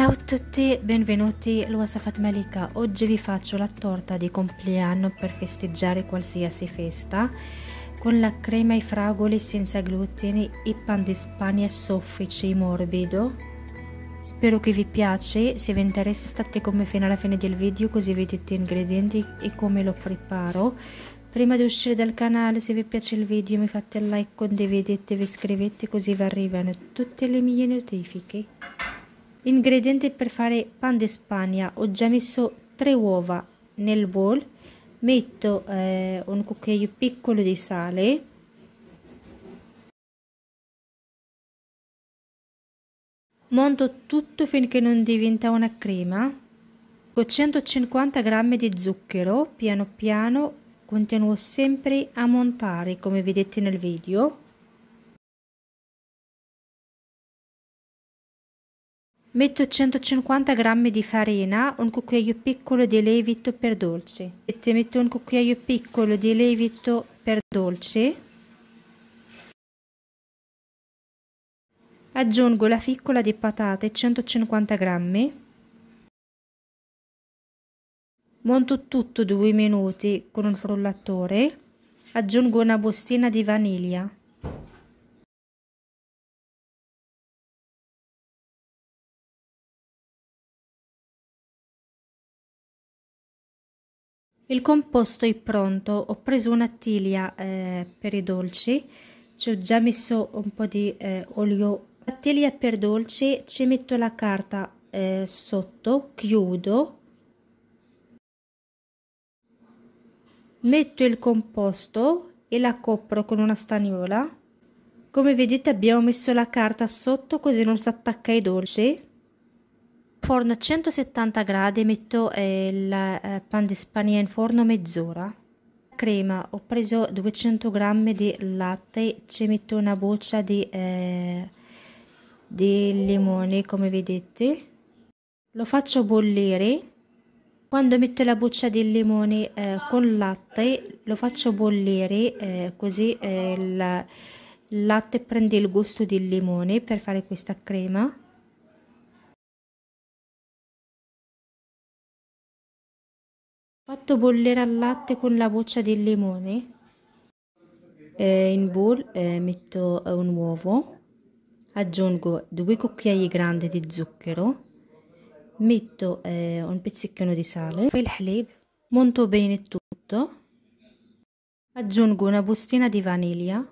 Ciao a tutti, benvenuti al Wasafat Malika. Oggi vi faccio la torta di compleanno per festeggiare qualsiasi festa con la crema ai fragoli senza glutine e pan di spagna soffice e morbido. Spero che vi piace, se vi interessa state con me fino alla fine del video così vedete gli ingredienti e come lo preparo. Prima di uscire dal canale se vi piace il video mi fate like, condividete, vi iscrivete così vi arrivano tutte le mie notifiche. Ingredienti per fare pan di spagna. Ho già messo tre uova nel bowl. Metto eh, un cucchiaio piccolo di sale. Monto tutto finché non diventa una crema. Con 150 g di zucchero, piano piano continuo sempre a montare come vedete nel video. Metto 150 g di farina, un cucchiaio piccolo di lievito per dolci. Metto un cucchiaio piccolo di lievito per dolci. Aggiungo la ficcola di patate 150 g. Monto tutto due minuti con un frullatore. Aggiungo una bustina di vaniglia. Il composto è pronto, ho preso un'attilia eh, per i dolci, ci ho già messo un po' di eh, olio. tiglia per dolci ci metto la carta eh, sotto, chiudo, metto il composto e la copro con una stagnola. Come vedete abbiamo messo la carta sotto così non si attacca ai dolci forno a 170 gradi metto eh, il eh, pan di spagna in forno mezz'ora crema ho preso 200 grammi di latte ci metto una buccia di, eh, di limone come vedete lo faccio bollire quando metto la buccia di limone eh, con latte lo faccio bollire eh, così eh, il latte prende il gusto del limone per fare questa crema fatto bollere al latte con la buccia del limone. Eh, in bowl eh, metto eh, un uovo, aggiungo due cucchiai grandi di zucchero, metto eh, un pizzichino di sale, poi il halib, monto bene tutto, aggiungo una bustina di vaniglia,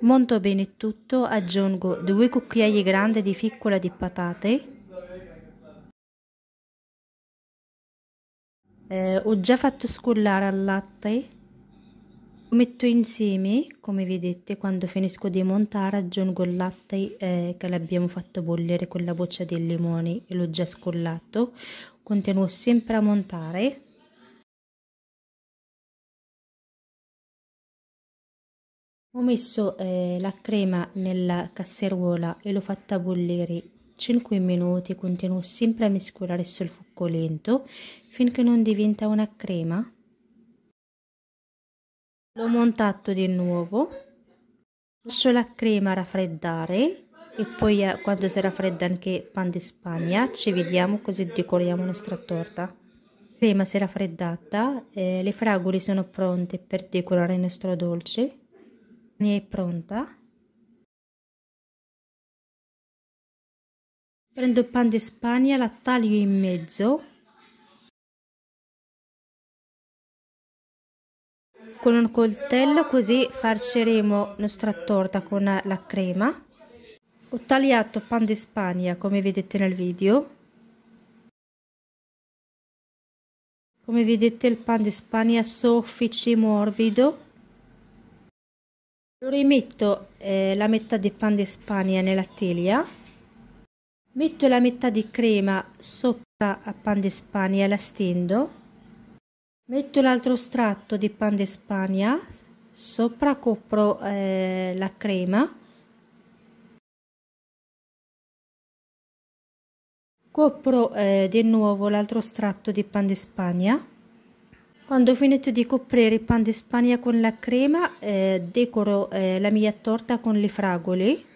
monto bene tutto, aggiungo due cucchiai grandi di ficcola di patate, eh, ho già fatto scollare al latte lo metto insieme come vedete quando finisco di montare aggiungo il latte eh, che l'abbiamo fatto bollire con la buccia del limone e l'ho già scollato continuo sempre a montare ho messo eh, la crema nella casseruola e l'ho fatta bollire 5 minuti continuo sempre a mescolare sul fuoco fuoco lento finché non diventa una crema. L'ho montato di nuovo, lascio la crema raffreddare e poi eh, quando si raffredda anche pan di spagna ci vediamo così decoriamo la nostra torta. La crema si è raffreddata, eh, le fragole sono pronte per decorare il nostro dolce. Ne è pronta. prendo il pan di spagna la taglio in mezzo con un coltello così farciremo nostra torta con la crema ho tagliato pan di spagna come vedete nel video come vedete il pan di spagna soffice morbido lo rimetto eh, la metà di pan di spagna nella teglia Metto la metà di crema sopra a pan de spagna e la stendo. Metto l'altro strato di pan de spagna, sopra copro eh, la crema. Copro eh, di nuovo l'altro strato di pan de spagna. Quando ho finito di coprire il pan de spagna con la crema, eh, decoro eh, la mia torta con le fragole.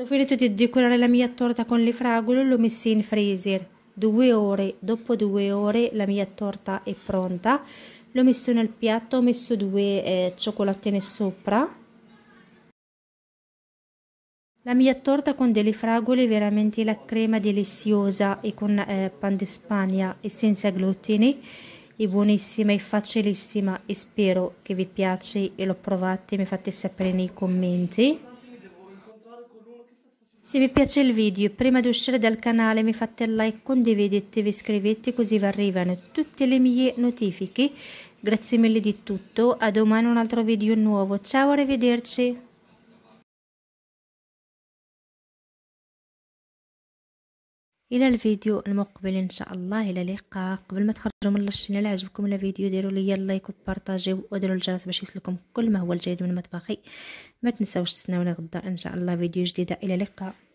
Ho finito di decorare la mia torta con le fragole, l'ho messa in freezer. Due ore, dopo due ore la mia torta è pronta. L'ho messo nel piatto, ho messo due eh, cioccolatine sopra. La mia torta con delle fragole è veramente la crema deliziosa e con eh, pan di spagna e senza glutine. È buonissima e facilissima e spero che vi piace e lo provate e mi fate sapere nei commenti. Se vi piace il video prima di uscire dal canale mi fate like, condividete, vi iscrivete così vi arrivano tutte le mie notifiche. Grazie mille di tutto, a domani un altro video nuovo, ciao arrivederci! الى الفيديو المقبل ان شاء الله الى اللقاء قبل ما تخرجوا من لاشين الى عجبكم الفيديو ديروا لي لايك وبارطاجيو وديروا الجرس باش يصلكم كل ما هو الجديد من مطبخي ما تنساوش تسناونا غدا ان شاء الله فيديو جديده الى اللقاء